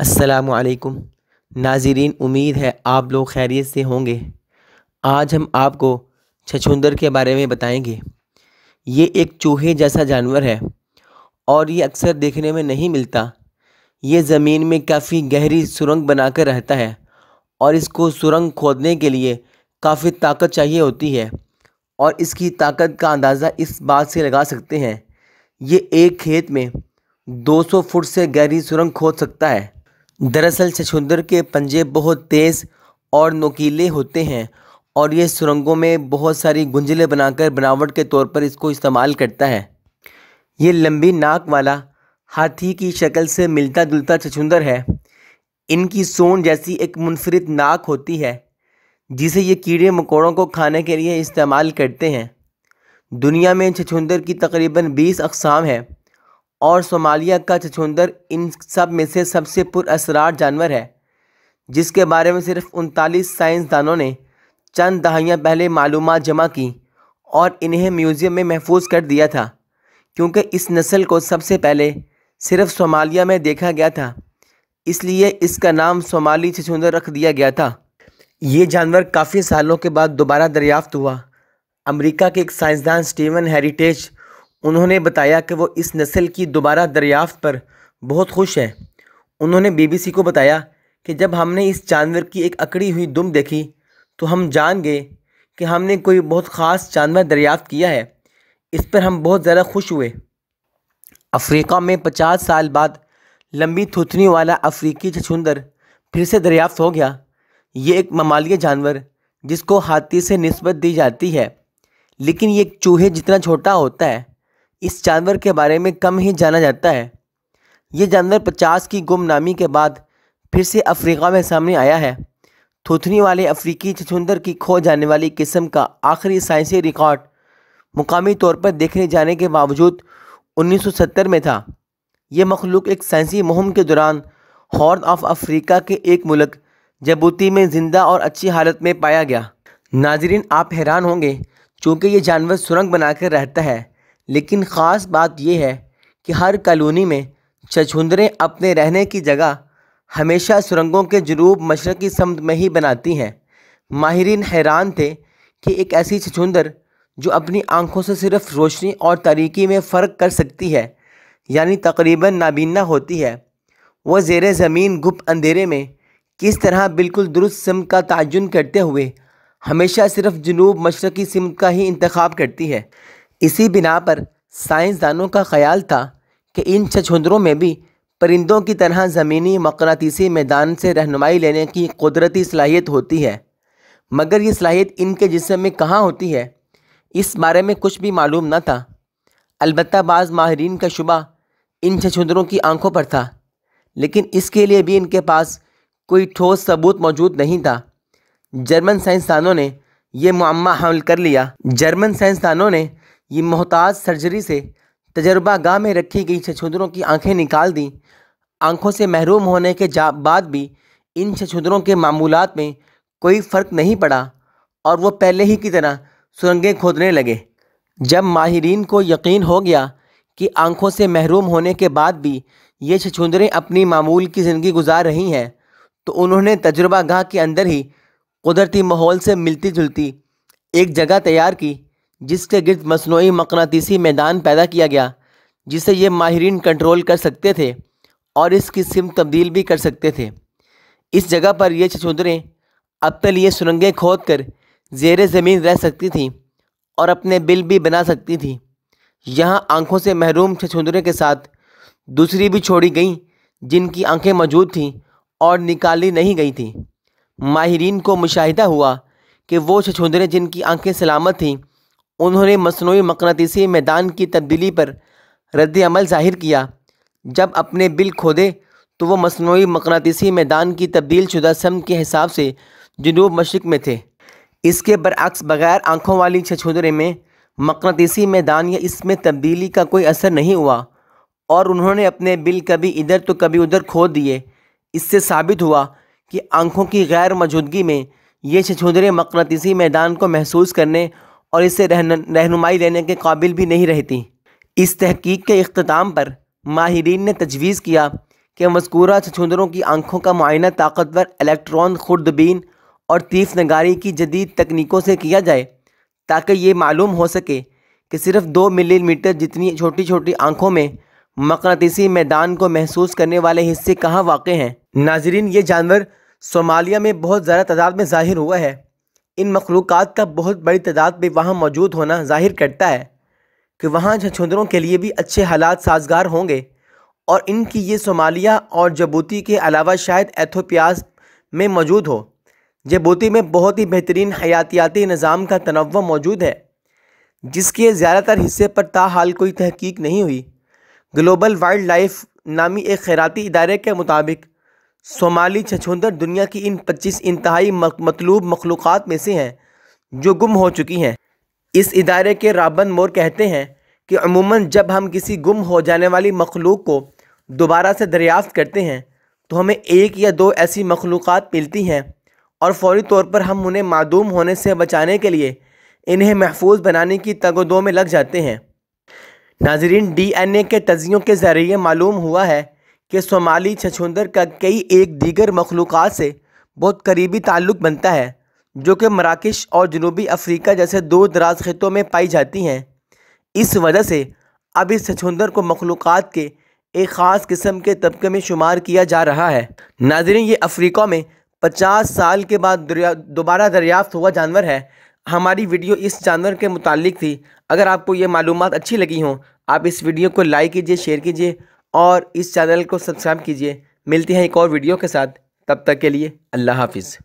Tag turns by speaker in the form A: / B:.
A: असलकुम नाजरीन उम्मीद है आप लोग खैरियत से होंगे आज हम आपको छछुंदर के बारे में बताएंगे ये एक चूहे जैसा जानवर है और ये अक्सर देखने में नहीं मिलता ये ज़मीन में काफ़ी गहरी सुरंग बनाकर रहता है और इसको सुरंग खोदने के लिए काफ़ी ताकत चाहिए होती है और इसकी ताकत का अंदाज़ा इस बात से लगा सकते हैं ये एक खेत में 200 फुट से गहरी सुरंग खोद सकता है दरअसल छछुंदर के पंजे बहुत तेज़ और नोकीले होते हैं और ये सुरंगों में बहुत सारी गुंजलें बनाकर बनावट के तौर पर इसको इस्तेमाल करता है ये लंबी नाक वाला हाथी की शक्ल से मिलता जुलता छछुंदर है इनकी सोन जैसी एक मुनफरद नाक होती है जिसे ये कीड़े मकोड़ों को खाने के लिए इस्तेमाल करते हैं दुनिया में छछुंदर की तकरीबन 20 अकसाम हैं और सोमालिया का चछुंदर इन सब में से सबसे पुरअसरार जानवर है जिसके बारे में सिर्फ उनतालीस साइंसदानों ने चंद दहाइयाँ पहले मालूम जमा की और इन्हें म्यूज़ियम में महफूज कर दिया था क्योंकि इस नस्ल को सबसे पहले सिर्फ सोमालिया में देखा गया था इसलिए इसका नाम सोमाली चछुंदर रख दिया गया था ये जानवर काफ़ी सालों के बाद दोबारा दरियाफ्त हुआ अमेरिका के एक साइंसदान स्टीवन हेरिटेज उन्होंने बताया कि वो इस नस्ल की दोबारा दरियाफ्त पर बहुत खुश हैं उन्होंने बीबीसी को बताया कि जब हमने इस जानवर की एक अकड़ी हुई दुम देखी तो हम जान गए कि हमने कोई बहुत ख़ास जानवर दरियाफ्त किया है इस पर हम बहुत ज़्यादा खुश हुए अफ्रीका में पचास साल बाद लंबी थुथनी वाला अफ्रीकी छछुंदर फिर से दरियाफ्त हो गया ये एक ममालिया जानवर जिसको हाथी से नस्बत दी जाती है लेकिन ये चूहे जितना छोटा होता है इस जानवर के बारे में कम ही जाना जाता है ये जानवर पचास की गुमनामी के बाद फिर से अफ्रीका में सामने आया है थूथनी वाले अफ्रीकी छछुंदर की खो जाने वाली किस्म का आखिरी साइंसी रिकॉर्ड मुकामी तौर पर देखने जाने के बावजूद 1970 में था यह मखलूक एक साइंसी मुहिम के दौरान हॉर्न ऑफ अफ्रीका के एक मुल्क जबूती में ज़िंदा और अच्छी हालत में पाया गया नाजरीन आप हैरान होंगे चूँकि ये जानवर सुरंग बनाकर रहता है लेकिन ख़ास बात यह है कि हर कॉलोनी में छछूंदरें अपने रहने की जगह हमेशा सुरंगों के जनूब मशरक़ी समत में ही बनाती हैं माहरीन हैरान थे कि एक ऐसी छछुंदर जो अपनी आंखों से सिर्फ रोशनी और तारीकी में फ़र्क कर सकती है यानी तकरीबन नाबीना होती है वह जेर ज़मीन गुप अंधेरे में किस तरह बिल्कुल दुरुस्त सिम का तयन करते हुए हमेशा सिर्फ जनूब मशरक़ी सिम का ही इंतखब करती है इसी बिना पर साइंसदानों का ख्याल था कि इन छछुंदरों में भी परिंदों की तरह ज़मीनी मकनातीसी मैदान से रहनुमाई लेने की कुदरती सलाहियत होती है मगर ये सलाहियत इनके जिसम में कहाँ होती है इस बारे में कुछ भी मालूम न था अलबत् बाज़ माहरीन का शुबा इन छछुंदरों की आंखों पर था लेकिन इसके लिए भी इनके पास कोई ठोस सबूत मौजूद नहीं था जर्मन साइंसदानों ने यह मामा हल कर लिया जर्मन साइंसदानों ने ये मोहताज सर्जरी से तजर्बा गाह में रखी गई छछूंदरों की आंखें निकाल दी आंखों से महरूम होने के बाद भी इन छछूंदरों के मामूलत में कोई फ़र्क नहीं पड़ा और वो पहले ही की तरह सुरंगें खोदने लगे जब माहरीन को यकीन हो गया कि आंखों से महरूम होने के बाद भी ये छछूंदरें अपनी मामूल की ज़िंदगी गुजार रही हैं तो उन्होंने तजुर्बा गाह के अंदर ही कुदरती माहौल से मिलती जुलती एक जगह तैयार की जिसके गिर्द मसनू मकनातीसी मैदान पैदा किया गया जिसे ये माहरीन कंट्रोल कर सकते थे और इसकी सिम तब्दील भी कर सकते थे इस जगह पर यह छछूंदरें अपने लिए सुरंगें खोद कर जेर ज़मीन रह सकती थीं और अपने बिल भी बना सकती थीं यहाँ आँखों से महरूम छछूंदरों के साथ दूसरी भी छोड़ी गईं जिनकी आँखें मौजूद थीं और निकाली नहीं गई थीं माहरीन को मुशाह हुआ कि वो छछूंदरें जिनकी आँखें सलामत थीं उन्होंने मसनू मकनतीसी मैदान की तब्दीली पर रद्दमल जाहिर किया जब अपने बिल खोदे तो वह मसनू मकनतीसी मैदान की तब्दील शुदा सम के हिसाब से जनूब मशरक में थे इसके बरक्स बगैर आँखों वाली छछूदरे में मकनतीसी मैदान या इसमें तब्दीली का कोई असर नहीं हुआ और उन्होंने अपने बिल कभी इधर तो कभी उधर खो दिए इससे साबित हुआ कि आँखों की गैर मौजूदगी में ये छछूदरे मकनतीसी मैदान को महसूस करने और इसे रहन रहनुमाई लेने के काबिल भी नहीं रहती इस तहकीक के अख्ताम पर माहरीन ने तजवीज़ किया कि मस्कूरा छछुंदरों की आंखों का मुआयना ताकतवर इलेक्ट्रॉन खुर्दबीन और तीफ नगारी की जदीद तकनीकों से किया जाए ताकि ये मालूम हो सके कि सिर्फ दो मिलीमीटर जितनी छोटी छोटी आँखों में मकनतीसी मैदान को महसूस करने वाले हिस्से कहाँ वाक़ हैं नाजरीन ये जानवर सोमालिया में बहुत ज़्यादा तादाद में ज़ाहिर हुआ है इन मखलूक़ का बहुत बड़ी तादाद में वहाँ मौजूद होना जाहिर करता है कि वहाँ छछुंदरों के लिए भी अच्छे हालात साजगार होंगे और इनकी ये सोमालिया और जबूती के अलावा शायद एथोपियास में मौजूद हो जबूती में बहुत ही बेहतरीन हयातियाती निज़ाम का तनव मौजूद है जिसके ज़्यादातर हिस्से पर ताहाल कोई तहकीक नहीं हुई ग्लोबल वाइल्ड लाइफ नामी एक खैराती इदारे के मुताबिक सोमाली छछोंदर दुनिया की इन 25 इंतहाई मतलूब मखलूक़ में से हैं जो गुम हो चुकी हैं इस इदारे के राबन मोर कहते हैं कि अमूमन जब हम किसी गुम हो जाने वाली मखलूक को दोबारा से दरियाफ्त करते हैं तो हमें एक या दो ऐसी मखलूक़ मिलती हैं और फौरी तौर पर हम उन्हें मदूम होने से बचाने के लिए इन्हें महफूज बनाने की तगोदो में लग जाते हैं नाजरीन डी एन ए के तजियों के ज़रिए मालूम हुआ है कि सोमाली छछुंदर का कई एक दीगर मखलूक से बहुत करीबी ताल्लुक़ बनता है जो कि मराकश और जनूबी अफ्रीका जैसे दूर दराज खितों में पाई जाती हैं इस वजह से अब इस छछुंदर को मखलूक के एक ख़ास किस्म के तबके में शुमार किया जा रहा है नाजरीन ये अफ्रीका में पचास साल के बाद दोबारा दरियाफ्त हुआ जानवर है हमारी वीडियो इस जानवर के मुतालिक थी अगर आपको ये मालूम अच्छी लगी हो आप इस वीडियो को लाइक कीजिए शेयर कीजिए और इस चैनल को सब्सक्राइब कीजिए मिलती हैं एक और वीडियो के साथ तब तक के लिए अल्लाह हाफिज़